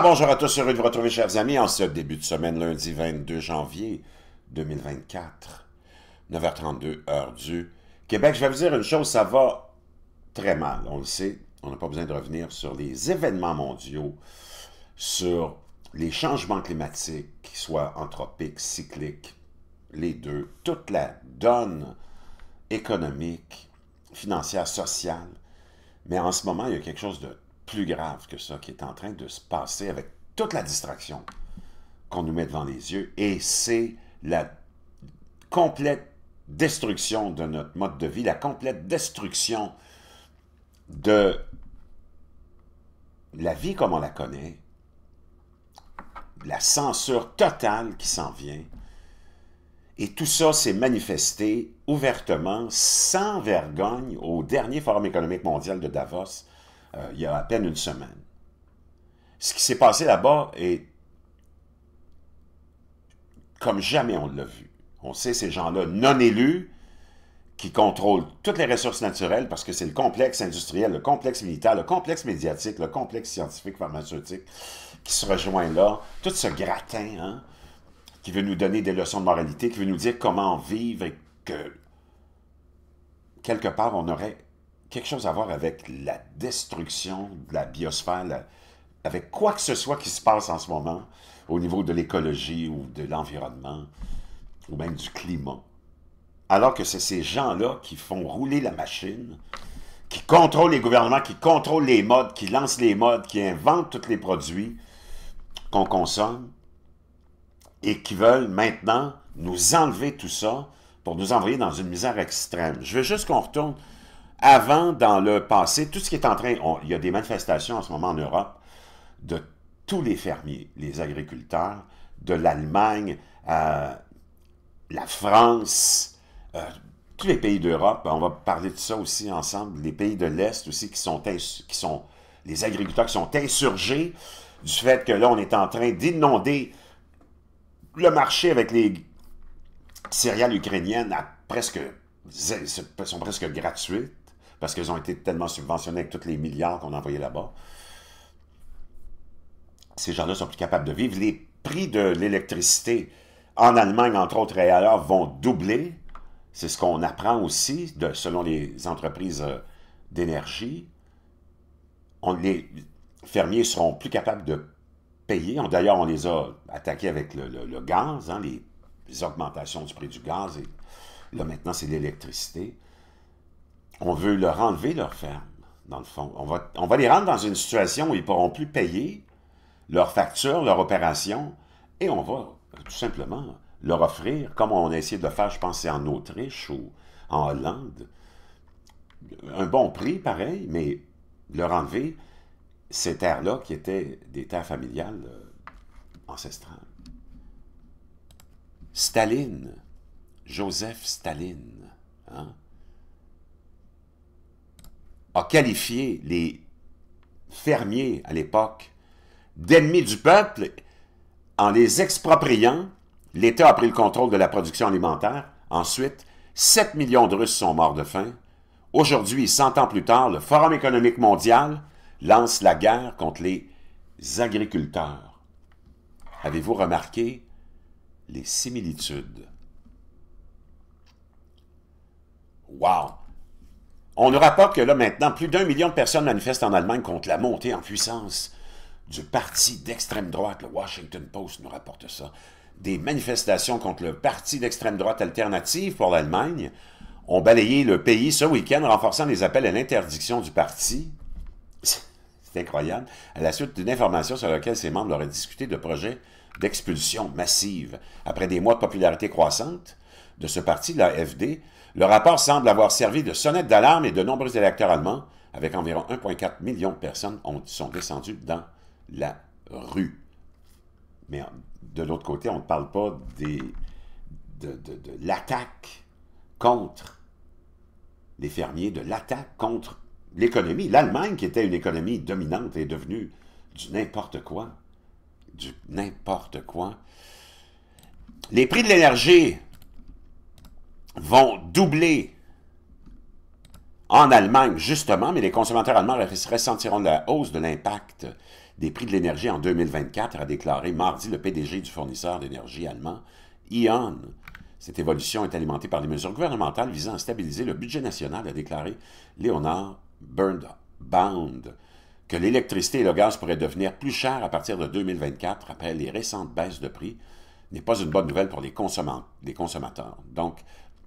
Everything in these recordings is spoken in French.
bonjour à tous, heureux de vous retrouver, chers amis, en ce début de semaine, lundi 22 janvier 2024, 9h32, heure du Québec. Je vais vous dire une chose, ça va très mal, on le sait. On n'a pas besoin de revenir sur les événements mondiaux, sur les changements climatiques, qu'ils soient anthropiques, cycliques, les deux, toute la donne économique, financière, sociale. Mais en ce moment, il y a quelque chose de plus grave que ça qui est en train de se passer avec toute la distraction qu'on nous met devant les yeux, et c'est la complète destruction de notre mode de vie, la complète destruction de la vie comme on la connaît, la censure totale qui s'en vient, et tout ça s'est manifesté ouvertement, sans vergogne, au dernier Forum économique mondial de Davos, euh, il y a à peine une semaine. Ce qui s'est passé là-bas est comme jamais on l'a vu. On sait ces gens-là non élus qui contrôlent toutes les ressources naturelles parce que c'est le complexe industriel, le complexe militaire, le complexe médiatique, le complexe scientifique pharmaceutique qui se rejoint là. Tout ce gratin hein, qui veut nous donner des leçons de moralité, qui veut nous dire comment vivre et que quelque part on aurait quelque chose à voir avec la destruction de la biosphère, avec quoi que ce soit qui se passe en ce moment au niveau de l'écologie ou de l'environnement ou même du climat. Alors que c'est ces gens-là qui font rouler la machine, qui contrôlent les gouvernements, qui contrôlent les modes, qui lancent les modes, qui inventent tous les produits qu'on consomme et qui veulent maintenant nous enlever tout ça pour nous envoyer dans une misère extrême. Je veux juste qu'on retourne avant, dans le passé, tout ce qui est en train... il y a des manifestations en ce moment en Europe de tous les fermiers, les agriculteurs, de l'Allemagne euh, la France, euh, tous les pays d'Europe. On va parler de ça aussi ensemble. Les pays de l'Est aussi qui sont, qui sont... Les agriculteurs qui sont insurgés du fait que là, on est en train d'inonder le marché avec les céréales ukrainiennes à presque, sont presque gratuites parce qu'ils ont été tellement subventionnés avec tous les milliards qu'on a envoyés là-bas. Ces gens-là sont plus capables de vivre. Les prix de l'électricité en Allemagne, entre autres, et ailleurs, vont doubler. C'est ce qu'on apprend aussi, de, selon les entreprises euh, d'énergie. les fermiers seront plus capables de payer. D'ailleurs, on les a attaqués avec le, gaz, les, hein, les, augmentations du prix du gaz. Et là, maintenant, c'est l'électricité on veut leur enlever leur ferme, dans le fond. On va, on va les rendre dans une situation où ils ne pourront plus payer leurs factures, leurs opérations, et on va tout simplement leur offrir, comme on a essayé de le faire, je pense, en Autriche ou en Hollande, un bon prix, pareil, mais leur enlever ces terres-là qui étaient des terres familiales euh, ancestrales. Staline, Joseph Staline, hein? a qualifié les fermiers à l'époque d'ennemis du peuple en les expropriant. L'État a pris le contrôle de la production alimentaire. Ensuite, 7 millions de Russes sont morts de faim. Aujourd'hui, 100 ans plus tard, le Forum économique mondial lance la guerre contre les agriculteurs. Avez-vous remarqué les similitudes? Wow! On nous rapporte que là maintenant, plus d'un million de personnes manifestent en Allemagne contre la montée en puissance du parti d'extrême droite. Le Washington Post nous rapporte ça. Des manifestations contre le parti d'extrême droite alternative pour l'Allemagne ont balayé le pays ce week-end, renforçant les appels à l'interdiction du parti. C'est incroyable. À la suite d'une information sur laquelle ses membres auraient discuté de projets d'expulsion massive. Après des mois de popularité croissante de ce parti, l'AFD, le rapport semble avoir servi de sonnette d'alarme et de nombreux électeurs allemands, avec environ 1,4 million de personnes, ont, sont descendus dans la rue. Mais de l'autre côté, on ne parle pas des, de, de l'attaque contre les fermiers, de l'attaque contre l'économie. L'Allemagne, qui était une économie dominante, est devenue du n'importe quoi. Du n'importe quoi. Les prix de l'énergie vont doubler en Allemagne, justement, mais les consommateurs allemands ressentiront la hausse de l'impact des prix de l'énergie en 2024, a déclaré mardi le PDG du fournisseur d'énergie allemand, ION. Cette évolution est alimentée par des mesures gouvernementales visant à stabiliser le budget national, a déclaré Leonard bound que l'électricité et le gaz pourraient devenir plus chers à partir de 2024 après les récentes baisses de prix n'est pas une bonne nouvelle pour les, les consommateurs. Donc,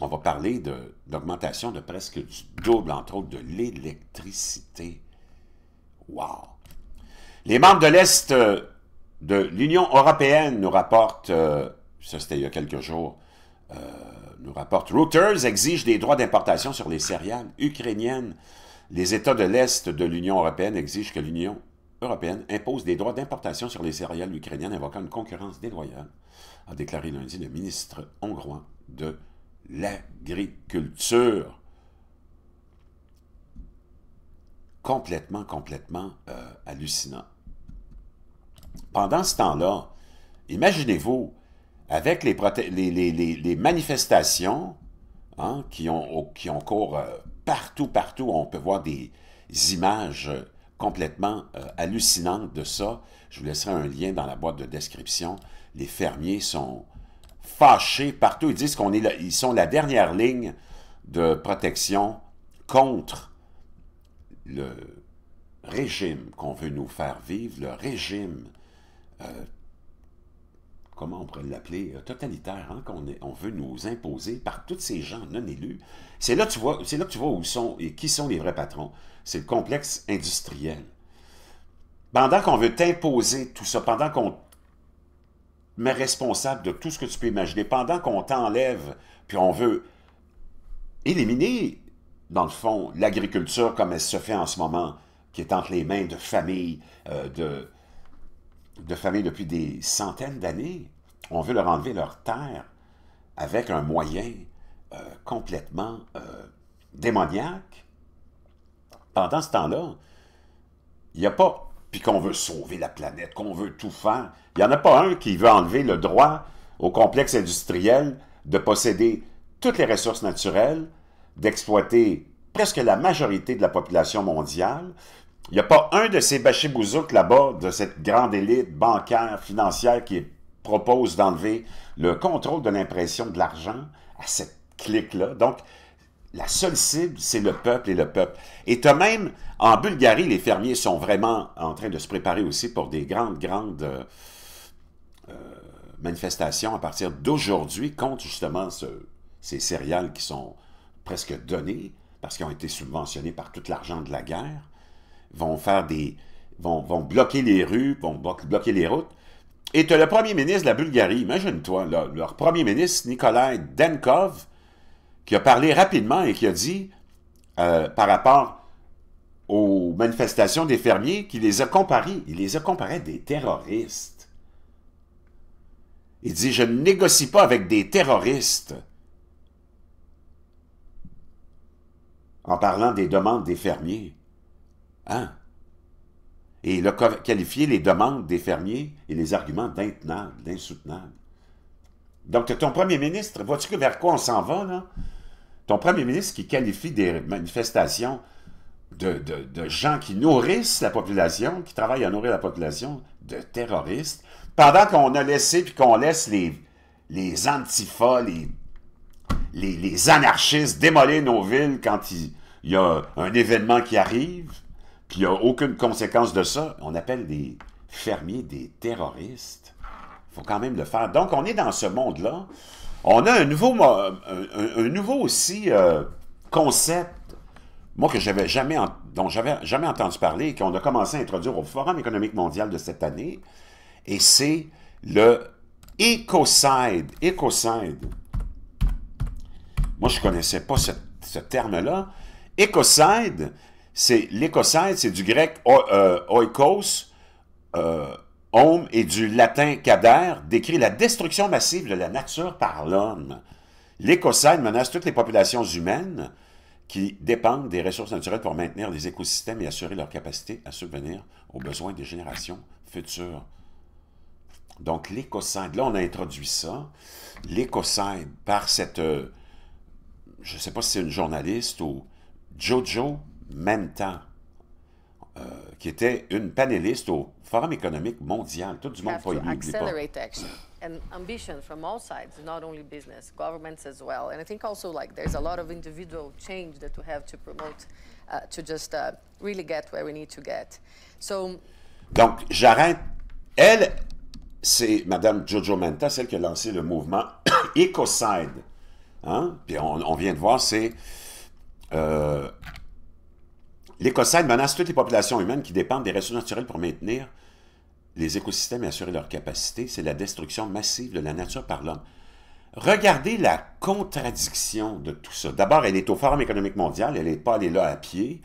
on va parler d'augmentation de, presque du double, entre autres, de l'électricité. Wow! Les membres de l'Est euh, de l'Union européenne nous rapportent, euh, ça c'était il y a quelques jours, euh, nous rapportent, Reuters exige des droits d'importation sur les céréales ukrainiennes. Les États de l'Est de l'Union européenne exigent que l'Union européenne impose des droits d'importation sur les céréales ukrainiennes invoquant une concurrence déloyale, a déclaré lundi le ministre hongrois de l'agriculture complètement, complètement euh, hallucinant. Pendant ce temps-là, imaginez-vous, avec les, manifestations hein, qui, ont, qui ont cours euh, partout, partout, on peut voir des images complètement euh, hallucinantes de ça. Je vous laisserai un lien dans la boîte de description. Les fermiers sont fâchés partout. Ils disent qu'on est, là. ils sont la dernière ligne de protection contre le régime qu'on veut nous faire vivre, le régime, euh, comment on pourrait l'appeler, euh, totalitaire, hein, qu'on on veut nous imposer par tous ces gens non élus. C'est là, tu vois, c'est là que tu vois où sont et qui sont les vrais patrons. C'est le complexe industriel. Pendant qu'on veut t'imposer tout ça, pendant qu'on mais responsable de tout ce que tu peux imaginer. Pendant qu'on t'enlève, puis on veut éliminer, dans le fond, l'agriculture comme elle se fait en ce moment, qui est entre les mains de familles, euh, de, de familles depuis des centaines d'années. On veut leur enlever leur terre avec un moyen euh, complètement euh, démoniaque. Pendant ce temps-là, il n'y a pas puis qu'on veut sauver la planète, qu'on veut tout faire. Il n'y en a pas un qui veut enlever le droit au complexe industriel de posséder toutes les ressources naturelles, d'exploiter presque la majorité de la population mondiale. Il n'y a pas un de ces bachibouzouk là-bas, de cette grande élite bancaire, financière qui propose d'enlever le contrôle de l'impression de l'argent à cette clique-là. Donc, la seule cible, c'est le peuple et le peuple. Et as même, en Bulgarie, les fermiers sont vraiment en train de se préparer aussi pour des grandes, grandes euh, euh, manifestations à partir d'aujourd'hui contre justement ces céréales qui sont presque données parce qu'ils ont été subventionnés par tout l'argent de la guerre, vont faire des... vont, vont bloquer les rues, vont bloquer les routes. Et tu le premier ministre de la Bulgarie, imagine-toi, leur, leur premier ministre, Nikolai Denkov, qui a parlé rapidement et qui a dit, euh, par rapport aux manifestations des fermiers, qu'il les a comparés. Il les a comparés à des terroristes. Il dit, je ne négocie pas avec des terroristes. En parlant des demandes des fermiers. Hein? Et il a qualifié les demandes des fermiers et les arguments d'intenables, d'insoutenables. Donc, ton premier ministre, vois-tu vers quoi on s'en va, là? ton premier ministre qui qualifie des manifestations de, gens qui nourrissent la population, qui travaillent à nourrir la population, de terroristes, pendant qu'on a laissé puis qu'on laisse les, les antifas, les, les, anarchistes démolir nos villes quand il, il, y a un événement qui arrive, puis il n'y a aucune conséquence de ça, on appelle des fermiers des terroristes. Il faut quand même le faire. Donc, on est dans ce monde-là on a un nouveau, euh, aussi euh, concept, moi que j'avais jamais, jamais entendu parler, qu'on a commencé à introduire au Forum économique mondial de cette année, et c'est le écocide. Moi, je connaissais pas ce, terme-là. Écocide, c'est l'écocide, c'est du grec euh, oikos, Homme et du latin cader décrit la destruction massive de la nature par l'homme. L'écocide menace toutes les populations humaines qui dépendent des ressources naturelles pour maintenir les écosystèmes et assurer leur capacité à subvenir aux besoins des générations futures. Donc l'écocide, là on a introduit ça, l'écocide par cette, euh, je ne sais pas si c'est une journaliste ou Jojo Menta. Euh, qui était une panéliste au Forum économique mondial. Tout du monde pas élu, accelerate pas. action and ambition from all sides, not only business, governments as well. And I think also like there's a lot of individual change that we have to promote uh, to just uh, really get where we need to get. So Donc j'arrête elle c'est Madame Jojo Manta, celle qui a lancé le mouvement Ecocide. Hein? Puis on, on, vient de voir, c'est euh, L'écocide menace toutes les populations humaines qui dépendent des ressources naturelles pour maintenir les écosystèmes et assurer leur capacité. C'est la destruction massive de la nature par l'homme. Regardez la contradiction de tout ça. D'abord, elle est au Forum économique mondial, elle n'est pas allée là à pied.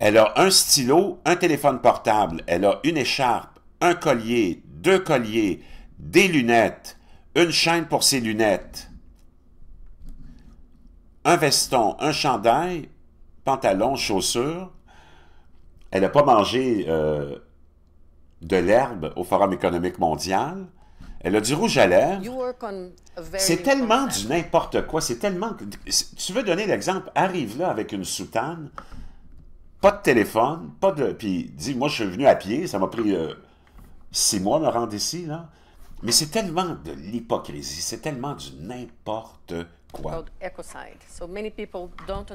Elle a un stylo, un téléphone portable, elle a une écharpe, un collier, deux colliers, des lunettes, une chaîne pour ses lunettes, un veston, un chandail, pantalons, chaussures. Elle n'a pas mangé euh, de l'herbe au Forum économique mondial. Elle a du rouge à lèvres. C'est tellement du n'importe quoi. C'est tellement. Tu veux donner l'exemple, arrive là avec une soutane, pas de téléphone, pas de. Puis dis, moi, je suis venu à pied, ça m'a pris euh, six mois de me rendre ici, là. Mais c'est tellement de l'hypocrisie, c'est tellement du n'importe Quoi?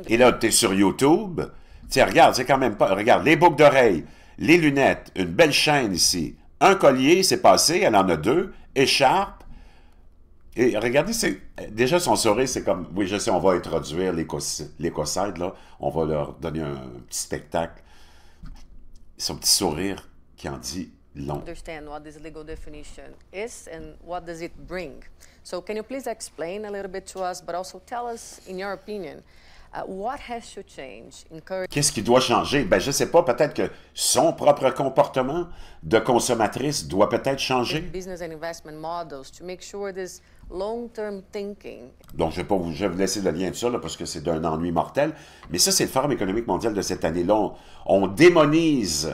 Et là, tu es sur YouTube. Tiens, regarde, c'est quand même pas. Regarde, les boucles d'oreilles, les lunettes, une belle chaîne ici. Un collier, c'est passé, elle en a deux. Écharpe. Et regardez, c'est déjà son sourire, c'est comme. Oui, je sais, on va introduire l'écocide, là. On va leur donner un, un petit spectacle. Son petit sourire qui en dit long. Understand what this legal definition is and what does it bring. So can you please explain a little bit to us, but also tell us, in your opinion, uh, what has to change? Qu'est-ce qui doit changer? Ben, je sais pas, peut-être que son propre comportement de consommatrice doit peut-être changer. Business and investment models to make sure this long-term thinking. Donc, je vais, pas vous, je vais vous laisser le lien de ça, là, parce que c'est d'un ennui mortel. Mais ça, c'est le Forum économique mondial de cette année-là. On, on démonise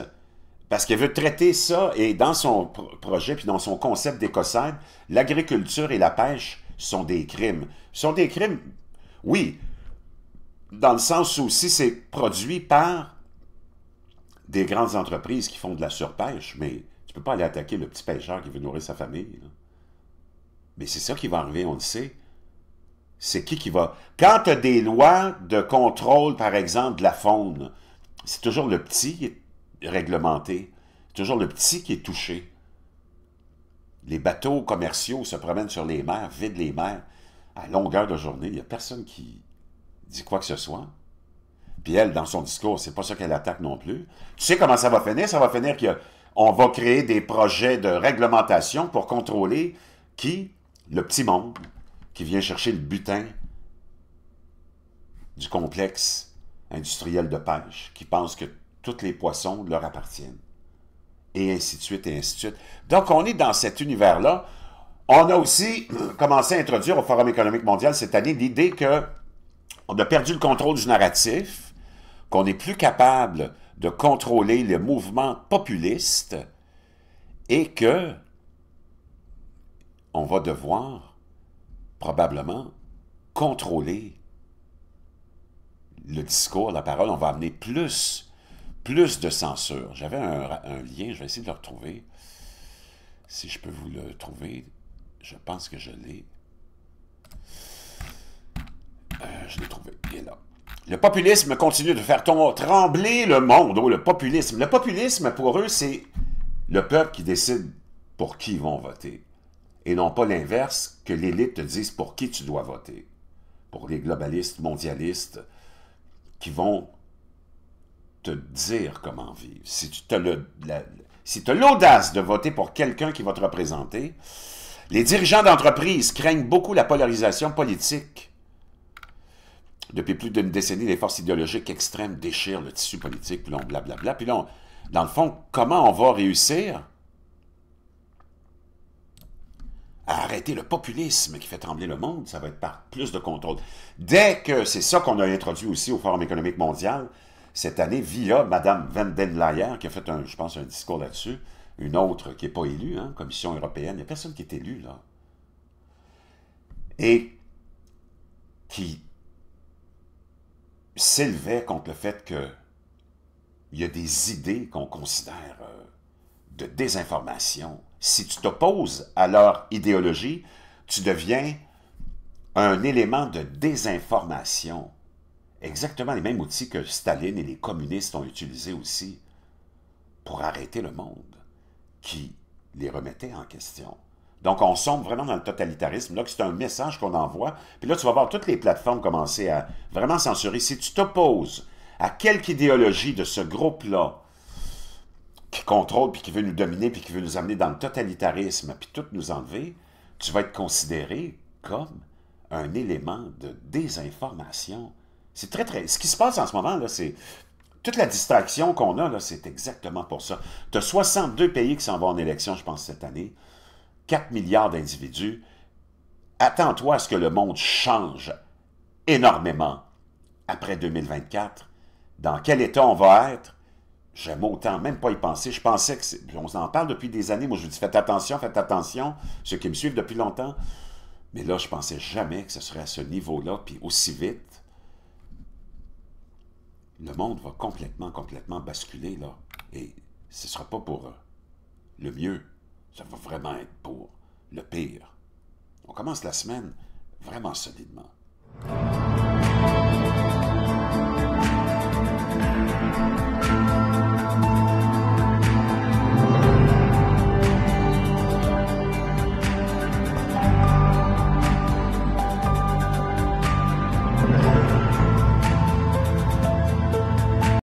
parce qu'elle veut traiter ça, et dans son projet, puis dans son concept d'écocide, l'agriculture et la pêche sont des crimes. Sont des crimes, oui, dans le sens où si c'est produit par des grandes entreprises qui font de la surpêche, mais tu peux pas aller attaquer le petit pêcheur qui veut nourrir sa famille. Mais c'est ça qui va arriver, on le sait. C'est qui qui va... Quand tu as des lois de contrôle, par exemple, de la faune, c'est toujours le petit réglementé. C'est toujours le petit qui est touché. Les bateaux commerciaux se promènent sur les mers, vident les mers à longueur de journée. Il n'y a personne qui dit quoi que ce soit. Puis elle, dans son discours, c'est pas ça qu'elle attaque non plus. Tu sais comment ça va finir? Ça va finir qu'on va créer des projets de réglementation pour contrôler qui? Le petit monde qui vient chercher le butin du complexe industriel de pêche, qui pense que toutes les poissons leur appartiennent. Et ainsi de suite, et ainsi de suite. Donc, on est dans cet univers-là. On a aussi commencé à introduire au Forum économique mondial cette année l'idée que on a perdu le contrôle du narratif, qu'on n'est plus capable de contrôler les mouvements populistes et que on va devoir probablement contrôler le discours, la parole. On va amener plus plus de censure. J'avais un, lien, je vais essayer de le retrouver. Si je peux vous le trouver, je pense que je l'ai. Euh, je l'ai trouvé, il est là. Le populisme continue de faire trembler le monde. Oh, le populisme. Le populisme, pour eux, c'est le peuple qui décide pour qui ils vont voter. Et non pas l'inverse, que l'élite te dise pour qui tu dois voter. Pour les globalistes, mondialistes, qui vont te dire comment vivre. Si tu as l'audace de voter pour quelqu'un qui va te représenter, les dirigeants d'entreprise craignent beaucoup la polarisation politique. Depuis plus d'une décennie, les forces idéologiques extrêmes déchirent le tissu politique, puis là, on blablabla. Puis là, dans le fond, comment on va réussir à arrêter le populisme qui fait trembler le monde? Ça va être par plus de contrôle. Dès que c'est ça qu'on a introduit aussi au Forum économique mondial, cette année via Mme Van den qui a fait, un, je pense, un discours là-dessus, une autre qui n'est pas élue, hein, Commission européenne, il n'y a personne qui est élu, là. Et qui s'élevait contre le fait qu'il y a des idées qu'on considère euh, de désinformation. Si tu t'opposes à leur idéologie, tu deviens un élément de désinformation. Exactement les mêmes outils que Staline et les communistes ont utilisés aussi pour arrêter le monde, qui les remettait en question. Donc, on sombre vraiment dans le totalitarisme. Là, c'est un message qu'on envoie. Puis là, tu vas voir toutes les plateformes commencer à vraiment censurer. Si tu t'opposes à quelque idéologie de ce groupe-là, qui contrôle, puis qui veut nous dominer, puis qui veut nous amener dans le totalitarisme, puis tout nous enlever, tu vas être considéré comme un élément de désinformation. C'est très, très... Ce qui se passe en ce moment, là, c'est... Toute la distraction qu'on a, là, c'est exactement pour ça. Tu as 62 pays qui s'en vont en élection, je pense, cette année. 4 milliards d'individus. Attends-toi à ce que le monde change énormément après 2024. Dans quel état on va être? J'aime autant même pas y penser. Je pensais que... On en parle depuis des années. Moi, je vous dis, faites attention, faites attention. Ceux qui me suivent depuis longtemps. Mais là, je pensais jamais que ce serait à ce niveau-là, puis aussi vite le monde va complètement, complètement basculer, là. Et ce ne sera pas pour euh, le mieux, ça va vraiment être pour le pire. On commence la semaine vraiment solidement.